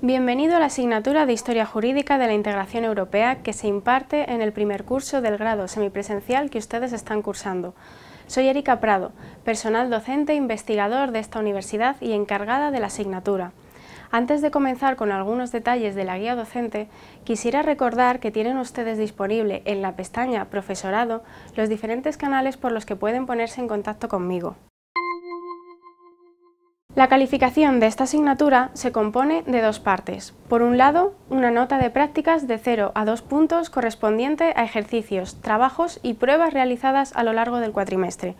Bienvenido a la asignatura de Historia Jurídica de la Integración Europea que se imparte en el primer curso del grado semipresencial que ustedes están cursando. Soy Erika Prado, personal docente e investigador de esta universidad y encargada de la asignatura. Antes de comenzar con algunos detalles de la guía docente, quisiera recordar que tienen ustedes disponible en la pestaña Profesorado los diferentes canales por los que pueden ponerse en contacto conmigo. La calificación de esta asignatura se compone de dos partes. Por un lado, una nota de prácticas de 0 a 2 puntos correspondiente a ejercicios, trabajos y pruebas realizadas a lo largo del cuatrimestre.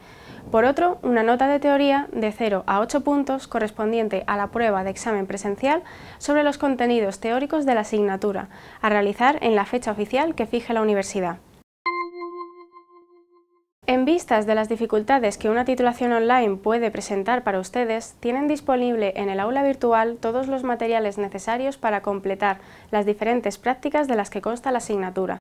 Por otro, una nota de teoría de 0 a 8 puntos correspondiente a la prueba de examen presencial sobre los contenidos teóricos de la asignatura, a realizar en la fecha oficial que fije la universidad. En vistas de las dificultades que una titulación online puede presentar para ustedes, tienen disponible en el aula virtual todos los materiales necesarios para completar las diferentes prácticas de las que consta la asignatura,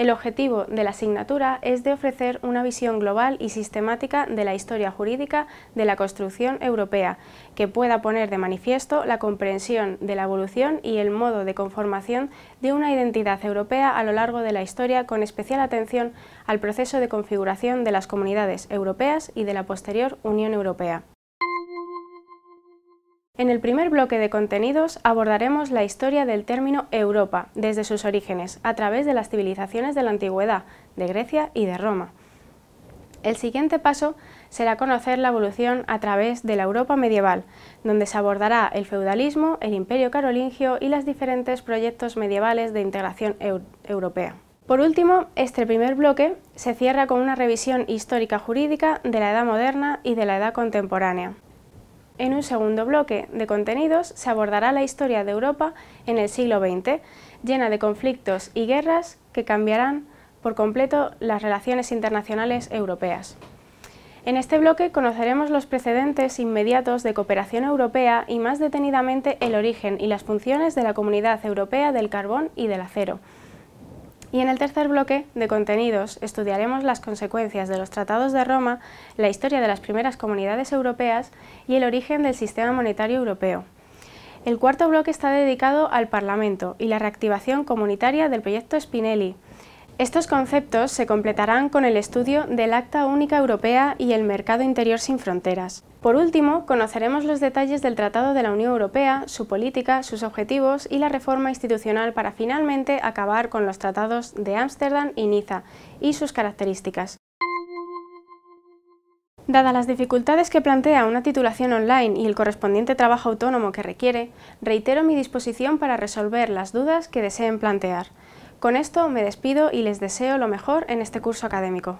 el objetivo de la asignatura es de ofrecer una visión global y sistemática de la historia jurídica de la construcción europea, que pueda poner de manifiesto la comprensión de la evolución y el modo de conformación de una identidad europea a lo largo de la historia con especial atención al proceso de configuración de las comunidades europeas y de la posterior Unión Europea. En el primer bloque de contenidos abordaremos la historia del término Europa, desde sus orígenes, a través de las civilizaciones de la antigüedad, de Grecia y de Roma. El siguiente paso será conocer la evolución a través de la Europa medieval, donde se abordará el feudalismo, el imperio carolingio y los diferentes proyectos medievales de integración europea. Por último, este primer bloque se cierra con una revisión histórica jurídica de la Edad moderna y de la Edad contemporánea. En un segundo bloque de contenidos se abordará la historia de Europa en el siglo XX, llena de conflictos y guerras que cambiarán por completo las relaciones internacionales europeas. En este bloque conoceremos los precedentes inmediatos de cooperación europea y más detenidamente el origen y las funciones de la Comunidad Europea del Carbón y del Acero, y en el tercer bloque de contenidos estudiaremos las consecuencias de los tratados de Roma, la historia de las primeras comunidades europeas y el origen del sistema monetario europeo. El cuarto bloque está dedicado al Parlamento y la reactivación comunitaria del proyecto Spinelli, estos conceptos se completarán con el estudio del Acta Única Europea y el Mercado Interior sin Fronteras. Por último, conoceremos los detalles del Tratado de la Unión Europea, su política, sus objetivos y la reforma institucional para finalmente acabar con los tratados de Ámsterdam y Niza y sus características. Dadas las dificultades que plantea una titulación online y el correspondiente trabajo autónomo que requiere, reitero mi disposición para resolver las dudas que deseen plantear. Con esto me despido y les deseo lo mejor en este curso académico.